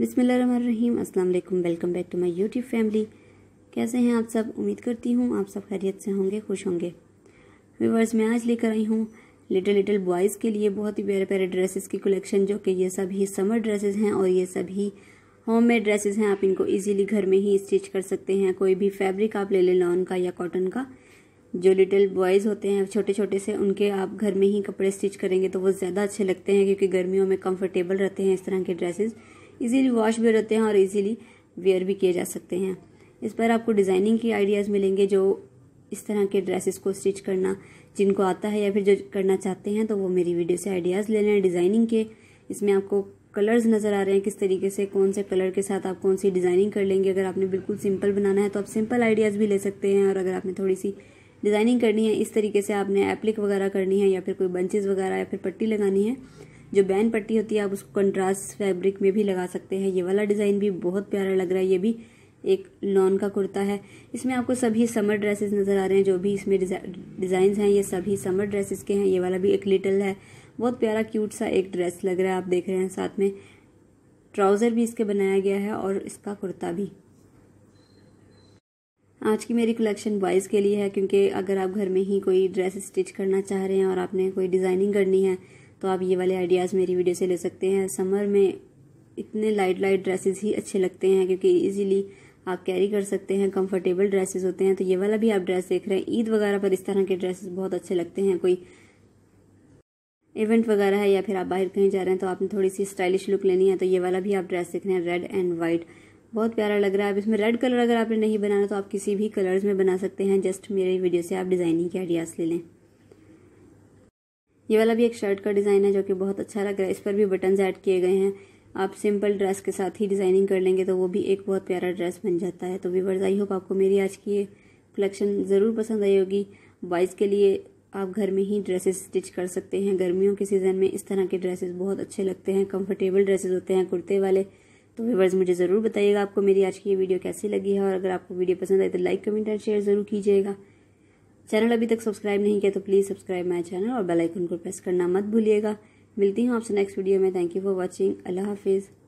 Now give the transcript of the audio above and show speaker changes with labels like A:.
A: बिसमीम असल welcome back to my YouTube family कैसे हैं आप सब उम्मीद करती हूँ आप सब खैरियत से होंगे खुश होंगे व्यूवर्स मैं आज लेकर आई हूँ लिटिल लिटिल बॉयज़ के लिए बहुत ही प्यारे प्यारे ड्रेसेस की कलेक्शन जो कि ये सभी समर ड्रेसेस हैं और ये सभी होम मेड ड्रेसेस हैं आप इनको इजीली घर में ही स्टिच कर सकते हैं कोई भी फैब्रिक आप ले लें लॉन का या कॉटन का जो लिटिल बॉयज़ होते हैं छोटे छोटे से उनके आप घर में ही कपड़े स्टिच करेंगे तो वो ज़्यादा अच्छे लगते हैं क्योंकि गर्मियों में कंफर्टेबल रहते हैं इस तरह के ड्रेसेस इजीली वॉश भी रहते हैं और इजीली वेयर भी किए जा सकते हैं इस पर आपको डिज़ाइनिंग के आइडियाज़ मिलेंगे जो इस तरह के ड्रेसेस को स्टिच करना जिनको आता है या फिर जो करना चाहते हैं तो वो मेरी वीडियो से आइडियाज़ ले लें डिज़ाइनिंग के इसमें आपको कलर्स नज़र आ रहे हैं किस तरीके से कौन से कलर के साथ आप कौन सी डिज़ाइनिंग कर लेंगे अगर आपने बिल्कुल सिंपल बनाना है तो आप सिंपल आइडियाज़ भी ले सकते हैं और अगर आपने थोड़ी सी डिज़ाइनिंग करनी है इस तरीके से आपने एप्लिक वगैरह करनी है या फिर कोई बंचेज़ वगैरह या फिर पट्टी लगानी है जो बैन पट्टी होती है आप उसको कंट्रास्ट फैब्रिक में भी लगा सकते हैं ये वाला डिज़ाइन भी बहुत प्यारा लग रहा है ये भी एक लॉन का कुर्ता है इसमें आपको सभी समर ड्रेसेस नज़र आ रहे हैं जो भी इसमें डिजाइन हैं ये सभी समर ड्रेसेस के हैं ये वाला भी एक लिटल है बहुत प्यारा क्यूट सा एक ड्रेस लग रहा है आप देख रहे हैं साथ में ट्राउज़र भी इसके बनाया गया है और इसका कुर्ता भी आज की मेरी कलेक्शन बॉयज़ के लिए है क्योंकि अगर आप घर में ही कोई ड्रेस स्टिच करना चाह रहे हैं और आपने कोई डिज़ाइनिंग करनी है तो आप ये वाले आइडियाज़ मेरी वीडियो से ले सकते हैं समर में इतने लाइट लाइट ड्रेसेस ही अच्छे लगते हैं क्योंकि इजीली आप कैरी कर सकते हैं कंफर्टेबल ड्रेसेस होते हैं तो ये वाला भी आप ड्रेस देख रहे हैं ईद वगैरह पर इस तरह के ड्रेसेस बहुत अच्छे लगते हैं कोई इवेंट वगैरह है या फिर आप बाहर कहीं जा रहे हैं तो आपने थोड़ी सी स्टाइलिश लुक लेनी है तो ये वाला भी आप ड्रेस देख रहे हैं रेड एंड वाइट बहुत प्यारा लग रहा है अब इसमें रेड कलर अगर आपने नहीं बनाना तो आप किसी भी कलर्स में बना सकते हैं जस्ट मेरे वीडियो से आप डिज़ाइनिंग के आइडियाज़ ले लें ये वाला भी एक शर्ट का डिज़ाइन है जो कि बहुत अच्छा लग रहा है इस पर भी बटन ऐड किए गए हैं आप सिंपल ड्रेस के साथ ही डिज़ाइनिंग कर लेंगे तो वो भी एक बहुत प्यारा ड्रेस बन जाता है तो वीवर्स आई होप आपको मेरी आज की ये कलेक्शन ज़रूर पसंद आई होगी बॉयज़ के लिए आप घर में ही ड्रेसेस स्टिच कर सकते हैं गर्मियों के सीज़न में इस तरह के ड्रेसेस बहुत अच्छे लगते हैं कंफर्टेबल ड्रेसेस होते हैं कुर्ते वाले तो व्यूवर्स मुझे ज़रूर बताइएगा आपको मेरी आज की ये वीडियो कैसी लगी है और अगर आपको वीडियो पसंद आए तो लाइक कमेंट और शेयर ज़रूर कीजिएगा चैनल अभी तक सब्सक्राइब नहीं किया तो प्लीज़ सब्सक्राइब माई चैनल और बेलाइकन को प्रेस करना मत भूलिएगा मिलती हूँ आपसे नेक्स्ट वीडियो में थैंक यू फॉर वॉचिंग अल्लाह हाफिज़